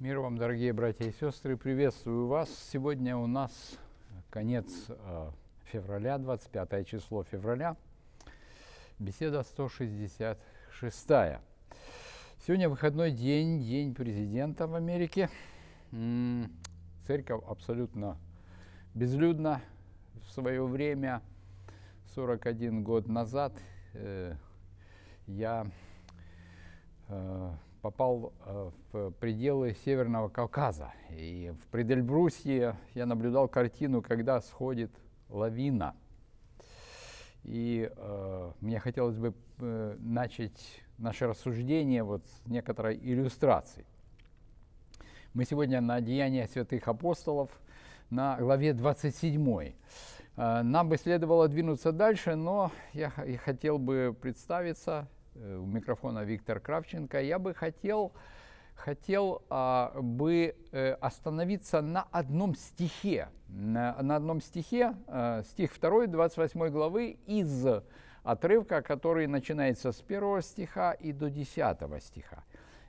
Мир вам, дорогие братья и сестры, приветствую вас. Сегодня у нас конец э, февраля, 25 число февраля, беседа 166. Сегодня выходной день, день президента в Америке. Церковь абсолютно безлюдна в свое время, 41 год назад, э, я э, попал э, в пределы Северного Кавказа. И в Предельбрусье я наблюдал картину, когда сходит лавина. И э, мне хотелось бы э, начать наше рассуждение вот с некоторой иллюстрации. Мы сегодня на «Деяния святых апостолов» на главе 27. Э, нам бы следовало двинуться дальше, но я хотел бы представиться Э, у микрофона Виктор Кравченко. Я бы хотел, хотел а, бы э, остановиться на одном стихе. На, на одном стихе, а, стих 2, 28 главы из отрывка, который начинается с 1 стиха и до 10 стиха.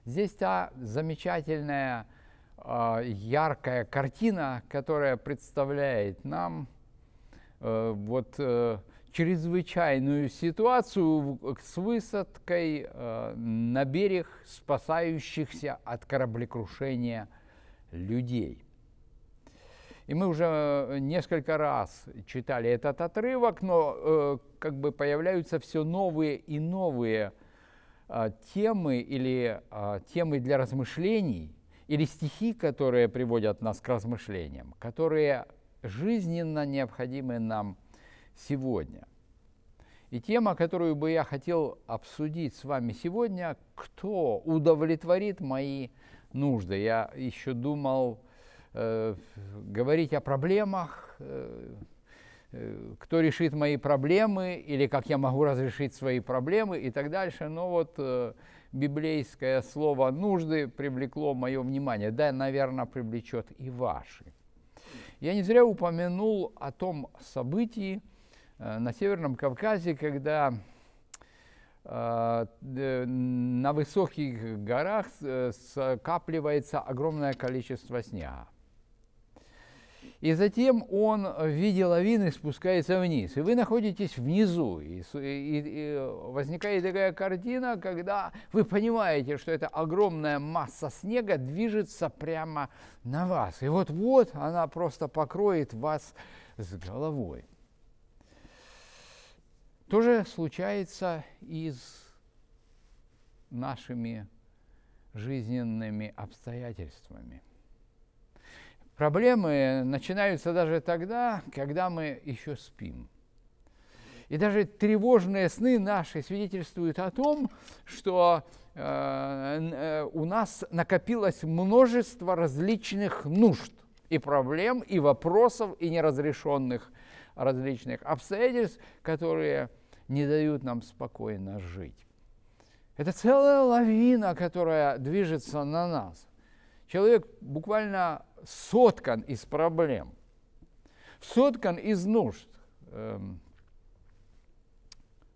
Здесь та замечательная, а, яркая картина, которая представляет нам вот чрезвычайную ситуацию с высадкой э, на берег спасающихся от кораблекрушения людей. И мы уже э, несколько раз читали этот отрывок, но э, как бы появляются все новые и новые темы или темы для размышлений, или стихи, которые приводят нас к размышлениям, которые жизненно необходимы нам – сегодня. И тема, которую бы я хотел обсудить с вами сегодня, кто удовлетворит мои нужды. Я еще думал э, говорить о проблемах, э, э, кто решит мои проблемы или как я могу разрешить свои проблемы и так дальше. Но вот э, библейское слово «нужды» привлекло мое внимание. Да, наверное, привлечет и ваши. Я не зря упомянул о том событии, Э, на Северном Кавказе, когда э, на высоких горах э, скапливается огромное количество снега. И затем он в виде лавины спускается вниз, и вы находитесь внизу, и, и, и возникает такая картина, когда вы понимаете, что эта огромная масса снега движется прямо на вас, и вот-вот она просто покроет вас с головой тоже случается и с нашими жизненными обстоятельствами. Проблемы начинаются даже тогда, когда мы еще спим. И даже тревожные сны наши свидетельствуют о том, что э, э, у нас накопилось множество различных нужд и проблем, и вопросов, и неразрешенных различных обстоятельств, которые не дают нам спокойно жить. Это целая лавина, которая движется на нас. Человек буквально соткан из проблем, соткан из нужд. Эм,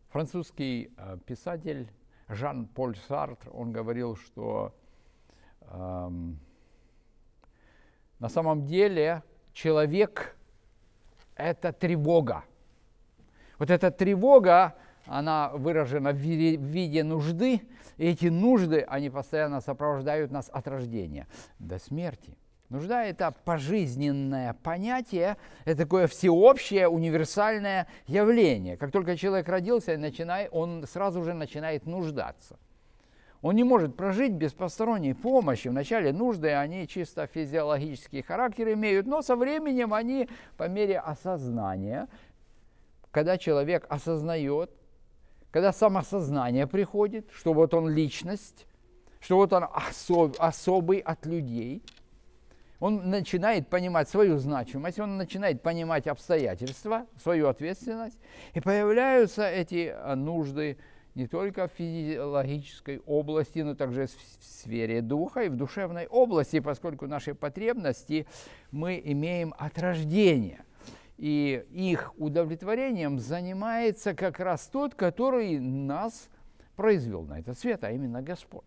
французский э, писатель Жан-Поль Сартр, он говорил, что эм, на самом деле человек – это тревога. Вот эта тревога, она выражена в виде нужды, и эти нужды, они постоянно сопровождают нас от рождения до смерти. Нужда – это пожизненное понятие, это такое всеобщее, универсальное явление. Как только человек родился, начинай, он сразу же начинает нуждаться. Он не может прожить без посторонней помощи. Вначале нужды, они чисто физиологический характер имеют, но со временем они, по мере осознания когда человек осознает, когда самосознание приходит, что вот он личность, что вот он особ, особый от людей, он начинает понимать свою значимость, он начинает понимать обстоятельства, свою ответственность, и появляются эти э, нужды не только в физиологической области, но также в сфере духа и в душевной области, поскольку наши потребности мы имеем от рождения – и их удовлетворением занимается как раз тот, который нас произвел на этот свет, а именно Господь.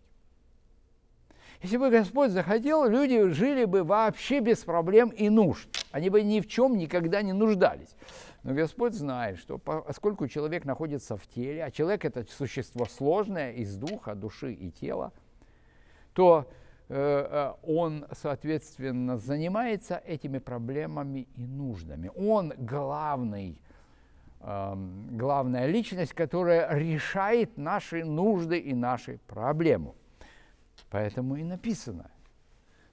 Если бы Господь захотел, люди жили бы вообще без проблем и нужд. Они бы ни в чем никогда не нуждались. Но Господь знает, что поскольку человек находится в теле, а человек – это существо сложное из духа, души и тела, то Э, э, он, соответственно, занимается этими проблемами и нуждами. Он главный, эм, главная личность, которая решает наши нужды и наши проблемы. Поэтому и написано.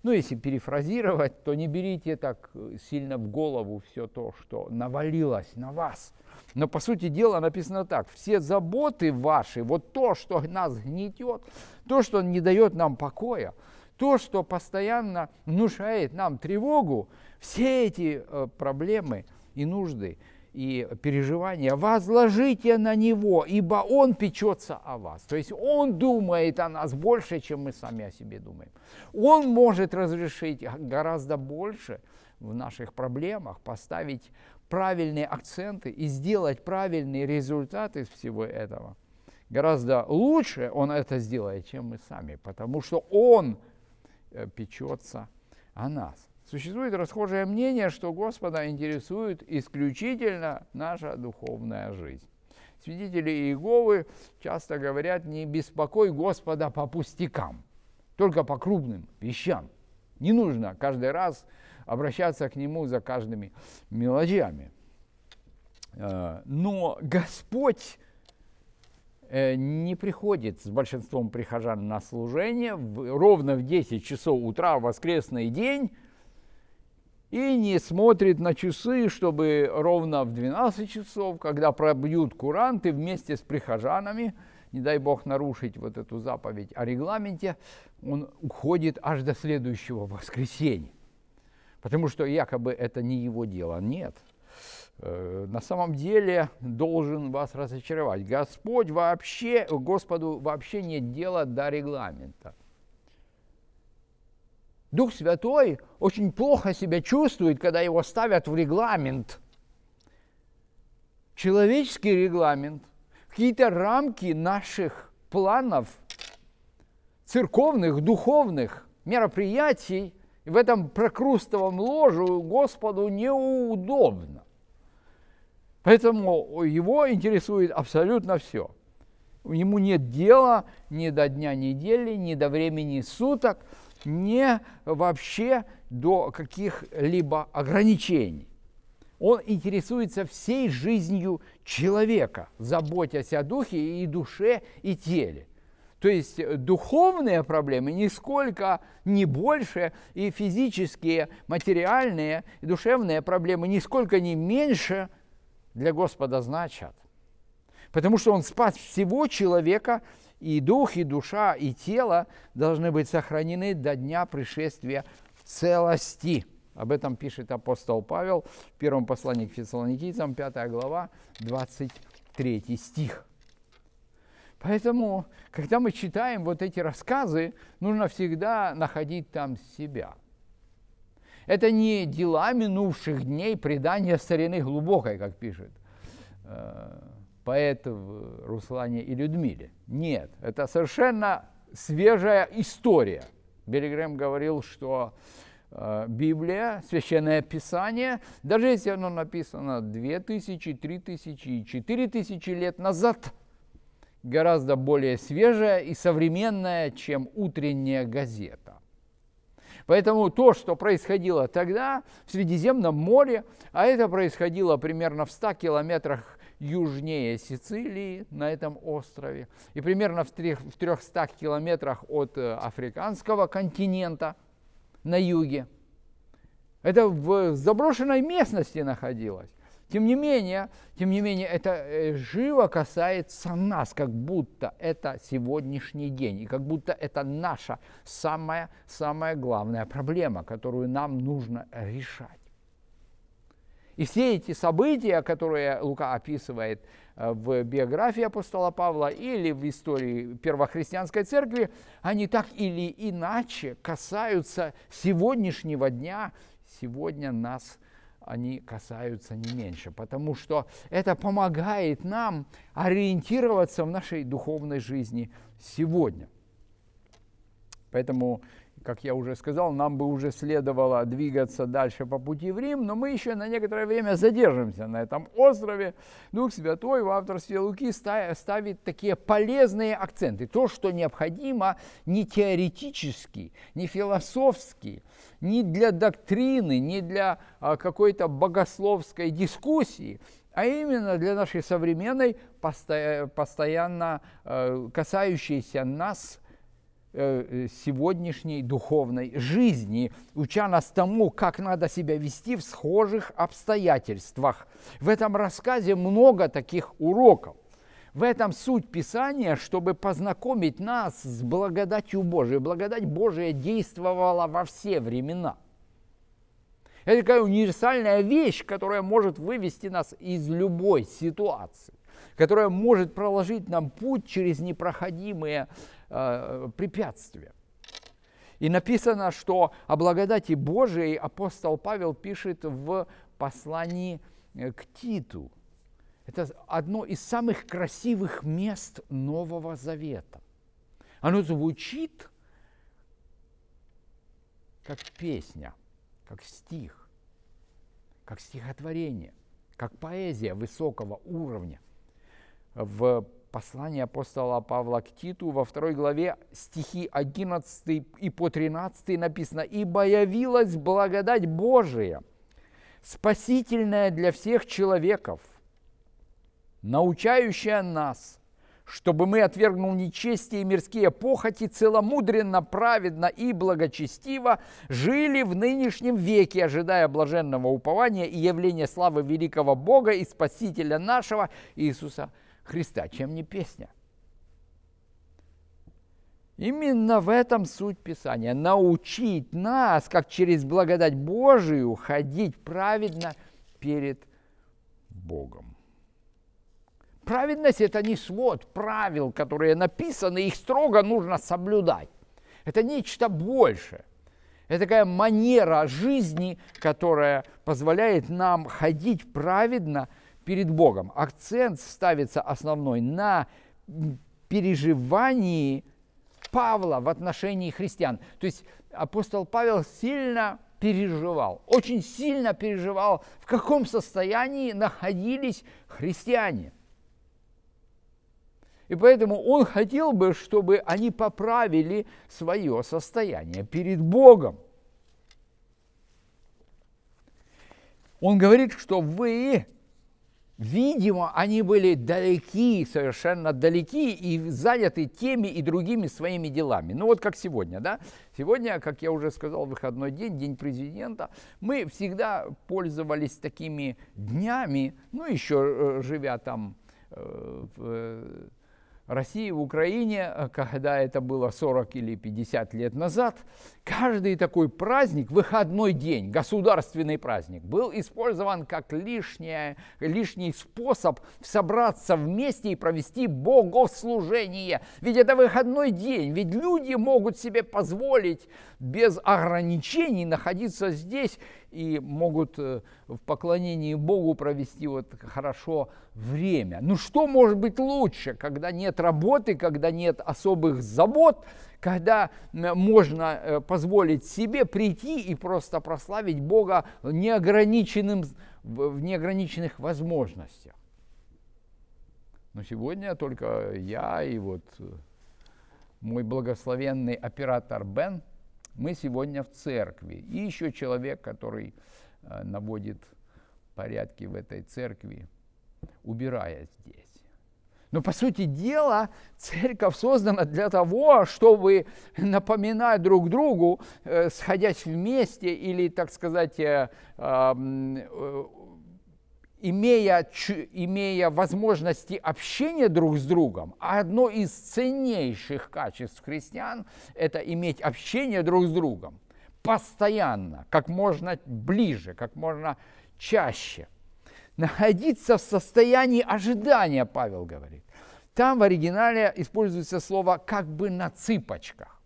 Ну, если перефразировать, то не берите так э, сильно в голову все то, что навалилось на вас. Но, по сути дела, написано так. Все заботы ваши, вот то, что нас гнетет, то, что не дает нам покоя – то, что постоянно внушает нам тревогу, все эти э, проблемы и нужды, и переживания, возложите на Него, ибо Он печется о вас. То есть Он думает о нас больше, чем мы сами о себе думаем. Он может разрешить гораздо больше в наших проблемах, поставить правильные акценты и сделать правильные результаты из всего этого. Гораздо лучше Он это сделает, чем мы сами, потому что Он – Э, печется о нас. Существует расхожее мнение, что Господа интересует исключительно наша духовная жизнь. Свидетели Иеговы часто говорят, не беспокой Господа по пустякам, только по крупным вещам. Не нужно каждый раз обращаться к Нему за каждыми мелочами. Э, но Господь Э, не приходит с большинством прихожан на служение в, ровно в 10 часов утра в воскресный день и не смотрит на часы, чтобы ровно в 12 часов, когда пробьют куранты вместе с прихожанами, не дай бог нарушить вот эту заповедь о регламенте, он уходит аж до следующего воскресенья. Потому что якобы это не его дело. Нет, Э, на самом деле должен вас разочаровать. Господь вообще, Господу вообще нет дела до регламента. Дух Святой очень плохо себя чувствует, когда его ставят в регламент. Человеческий регламент, какие-то рамки наших планов, церковных, духовных мероприятий, в этом прокрустовом ложу Господу неудобно. Поэтому его интересует абсолютно все. Ему нет дела ни до дня недели, ни до времени суток, ни вообще до каких-либо ограничений. Он интересуется всей жизнью человека, заботясь о духе и душе, и теле. То есть духовные проблемы нисколько не больше, и физические, материальные, и душевные проблемы нисколько не меньше – для Господа значат. Потому что Он спас всего человека, и дух, и душа, и тело должны быть сохранены до дня пришествия в целости. Об этом пишет апостол Павел в первом послании к фессалоникийцам, 5 глава, 23 стих. Поэтому, когда мы читаем вот эти рассказы, нужно всегда находить там себя – это не дела минувших дней, предания старины глубокой, как пишет э, поэт в Руслане и Людмиле. Нет, это совершенно свежая история. Берегрем говорил, что э, Библия, Священное Писание, даже если оно написано 2000, 3000 и 4000 лет назад, гораздо более свежая и современная, чем утренняя газета. Поэтому то, что происходило тогда в Средиземном море, а это происходило примерно в 100 километрах южнее Сицилии, на этом острове, и примерно в 300 километрах от э, африканского континента на юге. Это в заброшенной местности находилось. Тем не менее, тем не менее, это э, живо касается нас, как будто это сегодняшний день, и как будто это наша самая, самая главная проблема, которую нам нужно решать. И все эти события, которые Лука описывает э, в биографии апостола Павла или в истории первохристианской церкви, они так или иначе касаются сегодняшнего дня, сегодня нас они касаются не меньше, потому что это помогает нам ориентироваться в нашей духовной жизни сегодня. Поэтому как я уже сказал, нам бы уже следовало двигаться дальше по пути в Рим, но мы еще на некоторое время задержимся на этом острове. Дух Святой в авторстве Луки ставит такие полезные акценты. То, что необходимо не теоретически, не философски, не для доктрины, не для а, какой-то богословской дискуссии, а именно для нашей современной, постоянно э, касающейся нас – Э, э, сегодняшней духовной жизни, уча нас тому, как надо себя вести в схожих обстоятельствах. В этом рассказе много таких уроков. В этом суть Писания, чтобы познакомить нас с благодатью Божией. Благодать Божия действовала во все времена. Это такая универсальная вещь, которая может вывести нас из любой ситуации которая может проложить нам путь через непроходимые э, препятствия. И написано, что о благодати Божией апостол Павел пишет в послании э, к Титу. Это одно из самых красивых мест Нового Завета. Оно звучит как песня, как стих, как стихотворение, как поэзия высокого уровня в послании апостола Павла к Титу во второй главе стихи 11 и по 13 написано «Ибо явилась благодать Божия, спасительная для всех человеков, научающая нас, чтобы мы, отвергнув нечестие и мирские похоти, целомудренно, праведно и благочестиво жили в нынешнем веке, ожидая блаженного упования и явления славы великого Бога и Спасителя нашего Иисуса Христа Христа, чем не песня. Именно в этом суть Писания. Научить нас, как через благодать Божию, ходить праведно перед Богом. Праведность – это не свод правил, которые написаны, их строго нужно соблюдать. Это нечто большее. Это такая манера жизни, которая позволяет нам ходить праведно – перед Богом. Акцент ставится основной на переживании Павла в отношении христиан. То есть апостол Павел сильно переживал, очень сильно переживал, в каком состоянии находились христиане. И поэтому он хотел бы, чтобы они поправили свое состояние перед Богом. Он говорит, что вы Видимо, они были далеки, совершенно далеки и заняты теми и другими своими делами. Ну вот как сегодня, да? Сегодня, как я уже сказал, выходной день, день президента. Мы всегда пользовались такими днями, ну еще э, живя там э, в э, России, в Украине, когда это было 40 или 50 лет назад, Каждый такой праздник, выходной день, государственный праздник, был использован как лишнее, лишний способ собраться вместе и провести богослужение. Ведь это выходной день, ведь люди могут себе позволить без ограничений находиться здесь и могут э, в поклонении Богу провести вот хорошо время. Ну что может быть лучше, когда нет работы, когда нет особых забот, когда можно э, позволить себе прийти и просто прославить Бога неограниченным, в неограниченных возможностях. Но сегодня только я и вот э, мой благословенный оператор Бен, мы сегодня в церкви. И еще человек, который э, наводит порядки в этой церкви, убирая здесь. Но, по сути дела, церковь создана для того, чтобы напоминать друг другу, э, сходясь вместе или, так сказать, э, э, имея, ч, имея возможности общения друг с другом, а одно из ценнейших качеств христиан – это иметь общение друг с другом постоянно, как можно ближе, как можно чаще. Находиться в состоянии ожидания, Павел говорит. Там в оригинале используется слово «как бы на цыпочках».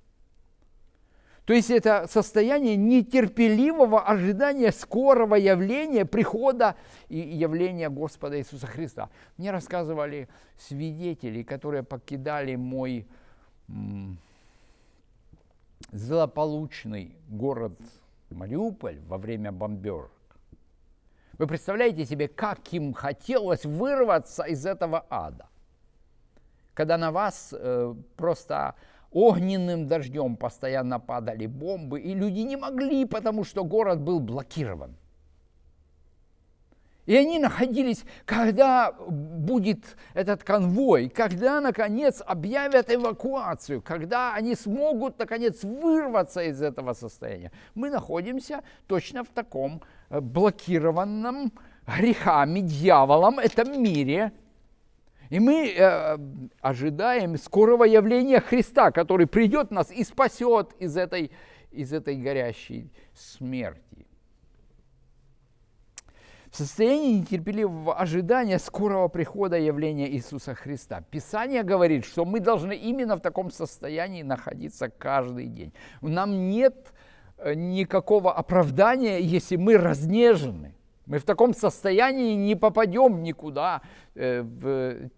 То есть это состояние нетерпеливого ожидания скорого явления, прихода и явления Господа Иисуса Христа. Мне рассказывали свидетели, которые покидали мой злополучный город Мариуполь во время бомберок. Вы представляете себе, как им хотелось вырваться из этого ада – когда на вас э, просто огненным дождем постоянно падали бомбы, и люди не могли, потому что город был блокирован. И они находились, когда будет этот конвой, когда, наконец, объявят эвакуацию, когда они смогут, наконец, вырваться из этого состояния. Мы находимся точно в таком э, блокированном грехами, дьяволом этом мире – и мы э, ожидаем скорого явления Христа, который придет нас и спасет из этой, из этой горящей смерти. В состоянии нетерпеливого ожидания скорого прихода явления Иисуса Христа. Писание говорит, что мы должны именно в таком состоянии находиться каждый день. Нам нет э, никакого оправдания, если мы разнежены. Мы в таком состоянии не попадем никуда э, в э,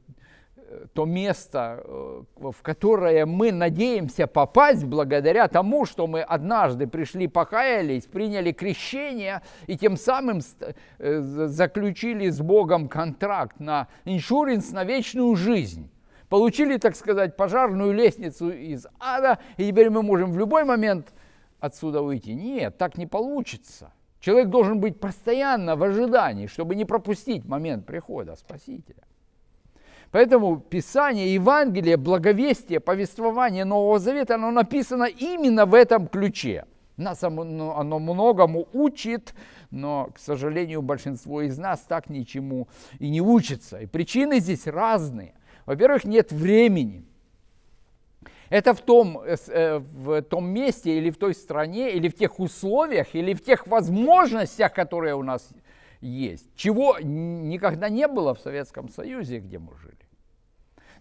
то место, э, в которое мы надеемся попасть благодаря тому, что мы однажды пришли, покаялись, приняли крещение и тем самым заключили с Богом контракт на иншуринс на вечную жизнь. Получили, так сказать, пожарную лестницу из ада, и теперь мы можем в любой момент отсюда уйти. Нет, так не получится – Человек должен быть постоянно в ожидании, чтобы не пропустить момент прихода Спасителя. Поэтому Писание, Евангелие, благовестие, повествование Нового Завета, оно написано именно в этом ключе. Нас оно, ну, оно многому учит, но, к сожалению, большинство из нас так ничему и не учится. И причины здесь разные. Во-первых, нет времени. Это в том, э, э, в том месте или в той стране, или в тех условиях, или в тех возможностях, которые у нас есть. Чего никогда не было в Советском Союзе, где мы жили.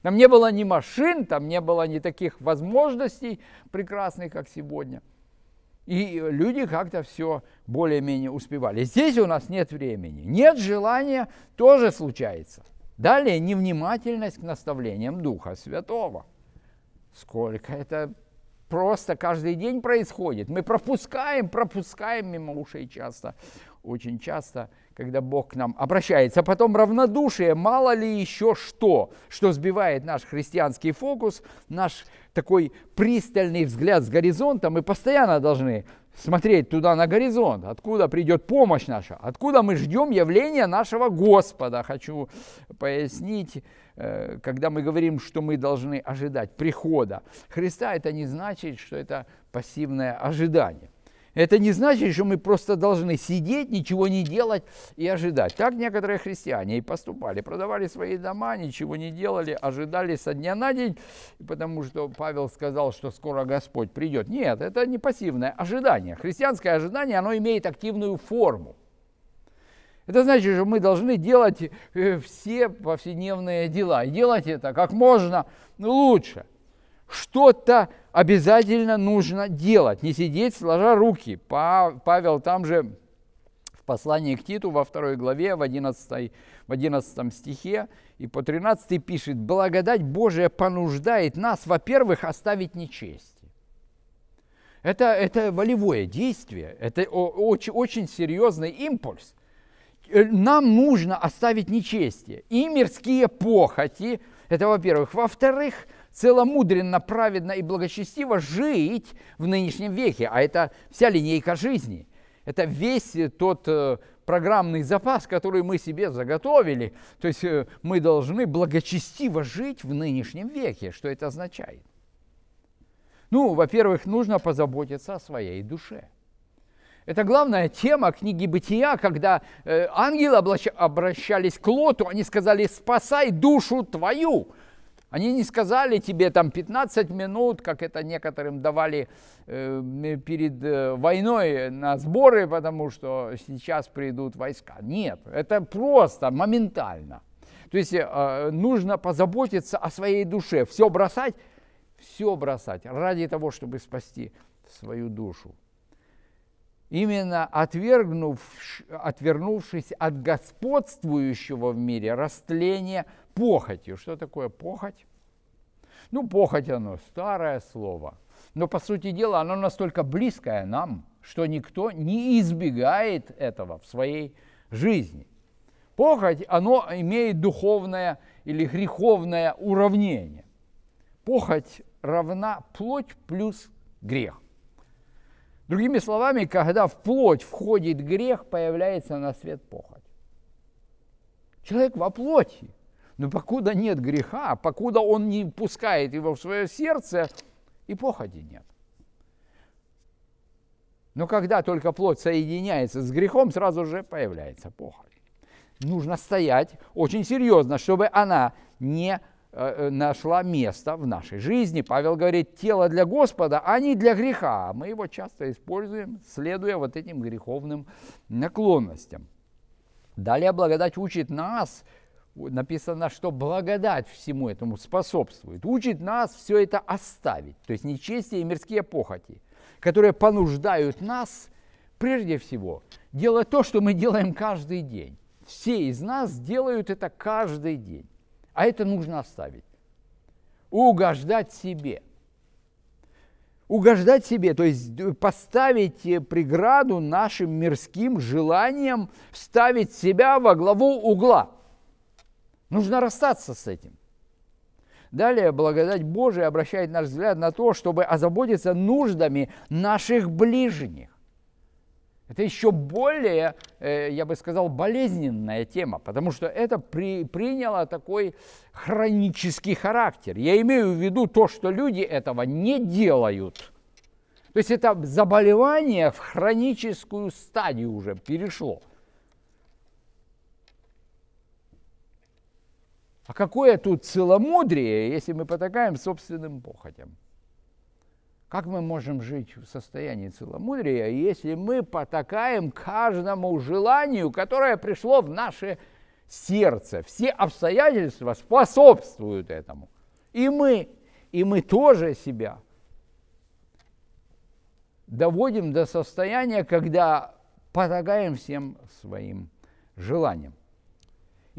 Там не было ни машин, там не было ни таких возможностей прекрасных, как сегодня. И люди как-то все более-менее успевали. Здесь у нас нет времени, нет желания, тоже случается. Далее невнимательность к наставлениям Духа Святого – Сколько? Это просто каждый день происходит. Мы пропускаем, пропускаем мимо ушей часто, очень часто, когда Бог к нам обращается. а Потом равнодушие, мало ли еще что, что сбивает наш христианский фокус, наш такой пристальный взгляд с горизонта. Мы постоянно должны смотреть туда на горизонт, откуда придет помощь наша, откуда мы ждем явления нашего Господа. Хочу пояснить Э, когда мы говорим, что мы должны ожидать прихода Христа, это не значит, что это пассивное ожидание. Это не значит, что мы просто должны сидеть, ничего не делать и ожидать. Так некоторые христиане и поступали. Продавали свои дома, ничего не делали, ожидали со дня на день, потому что Павел сказал, что скоро Господь придет. Нет, это не пассивное ожидание. Христианское ожидание, оно имеет активную форму. Это значит, что мы должны делать э, все повседневные дела. И делать это как можно лучше. Что-то обязательно нужно делать, не сидеть сложа руки. Павел там же в послании к Титу во второй главе, в 11, в 11 стихе и по 13 пишет, «Благодать Божия понуждает нас, во-первых, оставить нечесть». Это, это волевое действие, это очень, очень серьезный импульс. Э, нам нужно оставить нечестие и мирские похоти, это во-первых. Во-вторых, целомудренно, праведно и благочестиво жить в нынешнем веке, а это вся линейка жизни. Это весь э, тот э, программный запас, который мы себе заготовили. То есть мы должны благочестиво жить в нынешнем веке. Что это означает? Ну, во-первых, нужно позаботиться о своей душе – это главная тема книги «Бытия», когда э, ангелы обращались к Лоту, они сказали «спасай душу твою». Они не сказали тебе там 15 минут, как это некоторым давали э, перед э, войной на сборы, потому что сейчас придут войска. Нет, это просто моментально. То есть э, нужно позаботиться о своей душе, все бросать, все бросать ради того, чтобы спасти свою душу именно отвергнув, отвернувшись от господствующего в мире растления похотью. Что такое похоть? Ну, похоть оно старое слово, но по сути дела оно настолько близкое нам, что никто не избегает этого в своей жизни. Похоть, оно имеет духовное или греховное уравнение. Похоть равна плоть плюс грех – Другими словами, когда в плоть входит грех, появляется на свет похоть. Человек во плоти. Но покуда нет греха, покуда он не пускает его в свое сердце, и похоти нет. Но когда только плоть соединяется с грехом, сразу же появляется похоть. Нужно стоять очень серьезно, чтобы она не Э, э, нашла место в нашей жизни. Павел говорит, тело для Господа, а не для греха. Мы его часто используем, следуя вот этим греховным наклонностям. Далее благодать учит нас, написано, что благодать всему этому способствует, учит нас все это оставить, то есть нечестие и мирские похоти, которые понуждают нас, прежде всего, делать то, что мы делаем каждый день. Все из нас делают это каждый день. А это нужно оставить. Угождать себе. Угождать себе, то есть э, поставить э, преграду нашим мирским желаниям вставить себя во главу угла. Нужно расстаться с этим. Далее благодать Божия обращает наш взгляд на то, чтобы озаботиться нуждами наших ближних. Это еще более, э, я бы сказал, болезненная тема, потому что это при, приняло такой хронический характер. Я имею в виду то, что люди этого не делают. То есть это заболевание в хроническую стадию уже перешло. А какое тут целомудрие, если мы потакаем собственным похотям? Как мы можем жить в состоянии целомудрия, если мы потакаем каждому желанию, которое пришло в наше сердце? Все обстоятельства способствуют этому. И мы, и мы тоже себя доводим до состояния, когда потакаем всем своим желаниям.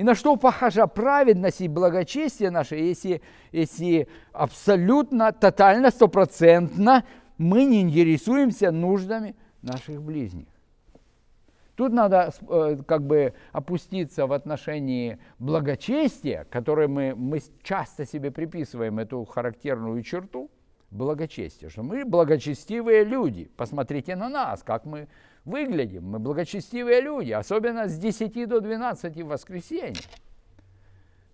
И на что похожа праведность и благочестие наше, если, если абсолютно, тотально, стопроцентно мы не интересуемся нуждами наших ближних? Тут надо э, как бы опуститься в отношении благочестия, которое мы, мы часто себе приписываем эту характерную черту, благочестие, что мы благочестивые люди. Посмотрите на нас, как мы выглядим, мы благочестивые люди, особенно с 10 до 12 в воскресенье.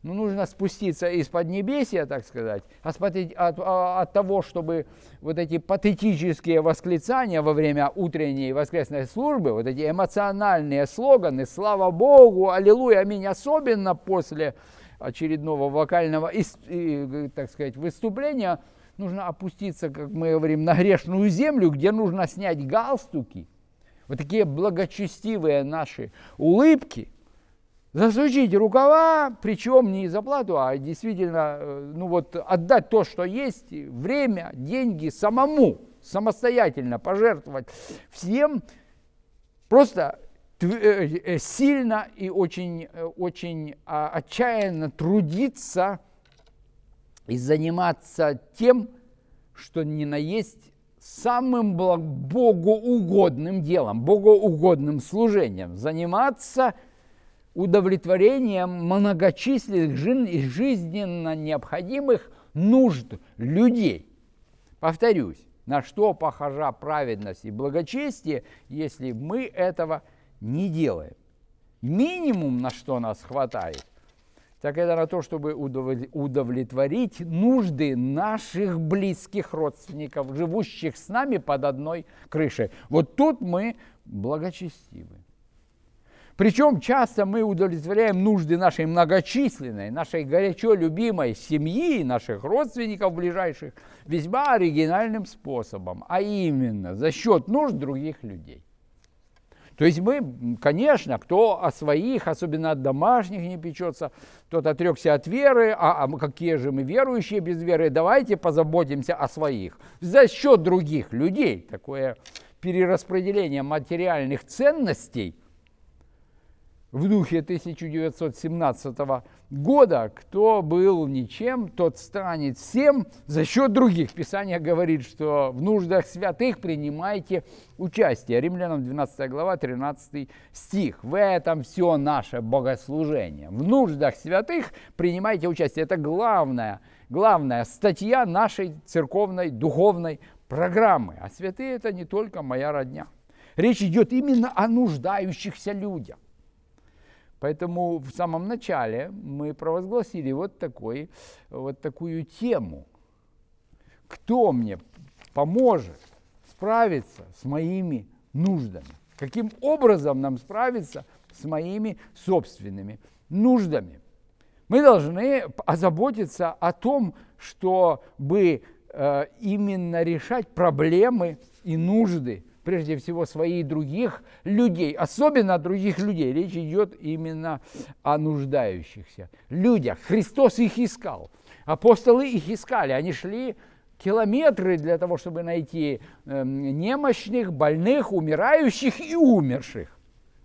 Ну, нужно спуститься из под поднебесия, так сказать, осмотреть а от, а, от того, чтобы вот эти патетические восклицания во время утренней воскресной службы, вот эти эмоциональные слоганы «Слава Богу! Аллилуйя! Аминь!» особенно после очередного вокального, так сказать, выступления, нужно опуститься, как мы говорим, на грешную землю, где нужно снять галстуки – вот такие благочестивые наши улыбки, засучить рукава, причем не за плату, а действительно, э, ну вот отдать то, что есть, время, деньги самому, самостоятельно пожертвовать всем, просто э, э, сильно и очень, очень а, отчаянно трудиться и заниматься тем, что не наесть самым богоугодным делом, богоугодным служением, заниматься удовлетворением многочисленных жизненно необходимых нужд людей. Повторюсь, на что похожа праведность и благочестие, если мы этого не делаем? Минимум, на что нас хватает, так это на то, чтобы удовлетворить нужды наших близких родственников, живущих с нами под одной крышей. Вот тут мы благочестивы. Причем часто мы удовлетворяем нужды нашей многочисленной, нашей горячо любимой семьи, наших родственников ближайших, весьма оригинальным способом, а именно за счет нужд других людей. То есть мы, конечно, кто о своих, особенно от домашних не печется, тот отрекся от веры, а, а мы какие же мы верующие без веры, давайте позаботимся о своих. За счет других людей такое перераспределение материальных ценностей – в духе 1917 года, кто был ничем, тот станет всем за счет других. Писание говорит, что в нуждах святых принимайте участие. Римлянам 12 глава, 13 стих. В этом все наше богослужение. В нуждах святых принимайте участие. Это главная, главная статья нашей церковной духовной программы. А святые – это не только моя родня. Речь идет именно о нуждающихся людях. Поэтому в самом начале мы провозгласили вот, такой, вот такую тему. Кто мне поможет справиться с моими нуждами? Каким образом нам справиться с моими собственными нуждами? Мы должны озаботиться о том, чтобы э, именно решать проблемы и нужды – прежде всего своих других людей, особенно других людей. Речь идет именно о нуждающихся людях. Христос их искал, апостолы их искали, они шли километры для того, чтобы найти эм, немощных, больных, умирающих и умерших,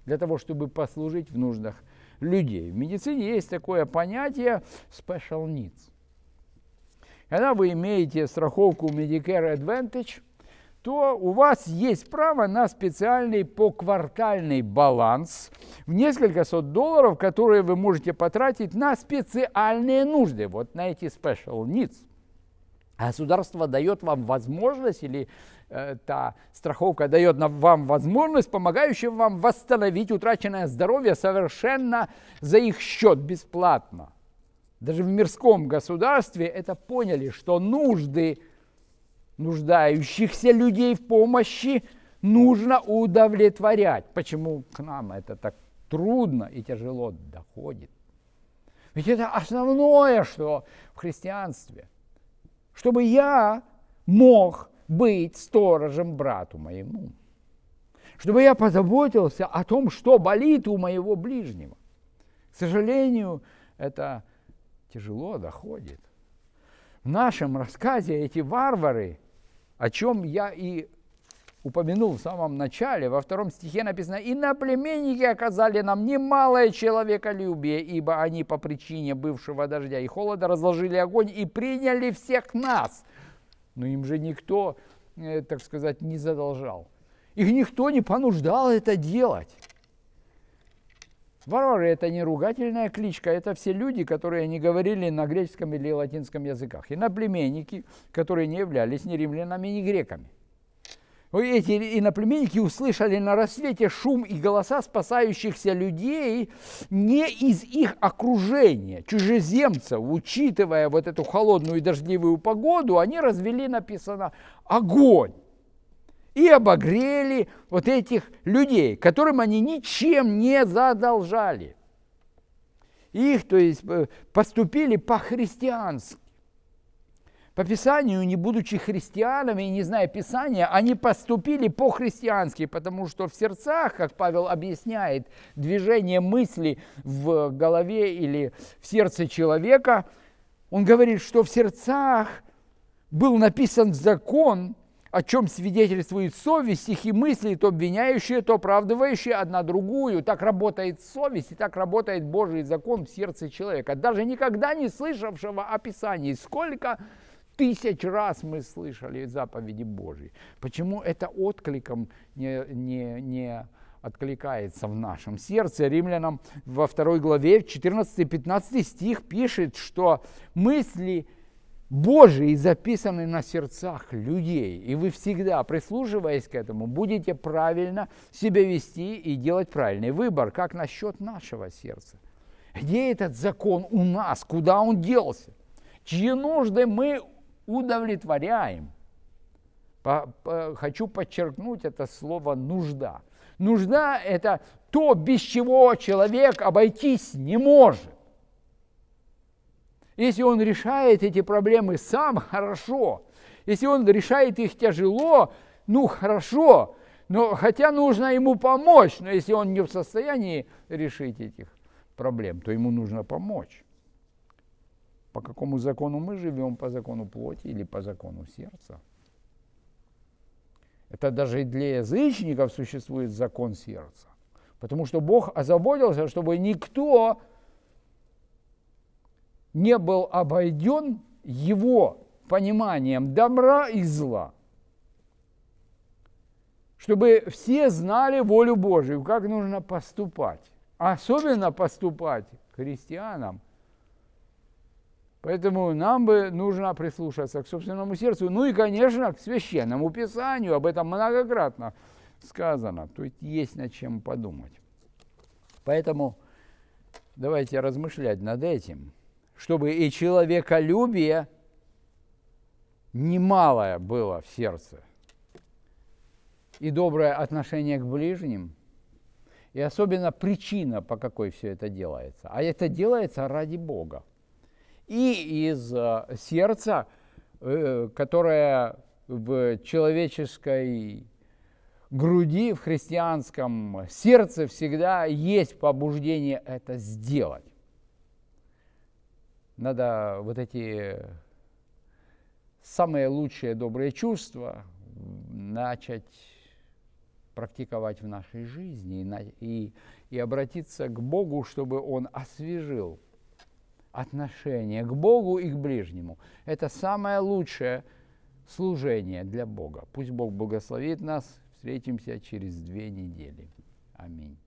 для того, чтобы послужить в нуждах людей. В медицине есть такое понятие special needs. Когда вы имеете страховку Medicare Advantage – то у вас есть право на специальный поквартальный баланс в несколько сот долларов, которые вы можете потратить на специальные нужды, вот на эти special needs. А государство дает вам возможность или эта страховка дает вам возможность, помогающая вам восстановить утраченное здоровье совершенно за их счет бесплатно. Даже в мирском государстве это поняли, что нужды – нуждающихся людей в помощи нужно удовлетворять. Почему к нам это так трудно и тяжело доходит? Ведь это основное, что в христианстве. Чтобы я мог быть сторожем брату моему. Чтобы я позаботился о том, что болит у моего ближнего. К сожалению, это тяжело доходит. В нашем рассказе эти варвары – о чем я и упомянул в самом начале, во втором стихе написано, «И на племенники оказали нам немалое человеколюбие, ибо они по причине бывшего дождя и холода разложили огонь и приняли всех нас». Но им же никто, э, так сказать, не задолжал. Их никто не понуждал это делать. Варвары – это не ругательная кличка, это все люди, которые не говорили на греческом или латинском языках, и иноплеменники, которые не являлись ни римлянами, ни греками. Эти иноплеменники услышали на рассвете шум и голоса спасающихся людей не из их окружения, чужеземцев. Учитывая вот эту холодную и дождливую погоду, они развели, написано, огонь и обогрели вот этих людей, которым они ничем не задолжали. Их, то есть, э, поступили по-христиански. По Писанию, не будучи христианами и не зная Писания, они поступили по-христиански, потому что в сердцах, как Павел объясняет, движение мысли в голове или в сердце человека, он говорит, что в сердцах был написан закон – о чем свидетельствует совесть, их и мысли, то обвиняющие, то оправдывающие одна другую. Так работает совесть, и так работает Божий закон в сердце человека. Даже никогда не слышавшего о Писании, сколько тысяч раз мы слышали заповеди Божьи. Почему это откликом не, не, не откликается в нашем сердце. Римлянам во второй главе 14-15 стих пишет, что мысли – Божий, записанный на сердцах людей. И вы всегда, прислуживаясь к этому, будете правильно себя вести и делать правильный выбор, как насчет нашего сердца. Где этот закон у нас? Куда он делся? Чьи нужды мы удовлетворяем? По, по, хочу подчеркнуть это слово «нужда». Нужда – это то, без чего человек обойтись не может. Если он решает эти проблемы сам, хорошо. Если он решает их тяжело, ну хорошо. Но хотя нужно ему помочь, но если он не в состоянии решить этих проблем, то ему нужно помочь. По какому закону мы живем? По закону плоти или по закону сердца? Это даже для язычников существует закон сердца. Потому что Бог озаботился, чтобы никто не был обойден его пониманием добра и зла. Чтобы все знали волю Божию, как нужно поступать. Особенно поступать христианам. Поэтому нам бы нужно прислушаться к собственному сердцу. Ну и, конечно, к священному писанию. Об этом многократно сказано. То есть есть над чем подумать. Поэтому давайте размышлять над этим чтобы и человеколюбие немалое было в сердце, и доброе отношение к ближним, и особенно причина, по какой все это делается. А это делается ради Бога. И из э, сердца, э, которое в человеческой груди, в христианском сердце всегда есть побуждение это сделать надо вот эти самые лучшие добрые чувства начать практиковать в нашей жизни и, и, и обратиться к Богу, чтобы Он освежил отношение к Богу и к ближнему. Это самое лучшее служение для Бога. Пусть Бог благословит нас. Встретимся через две недели. Аминь.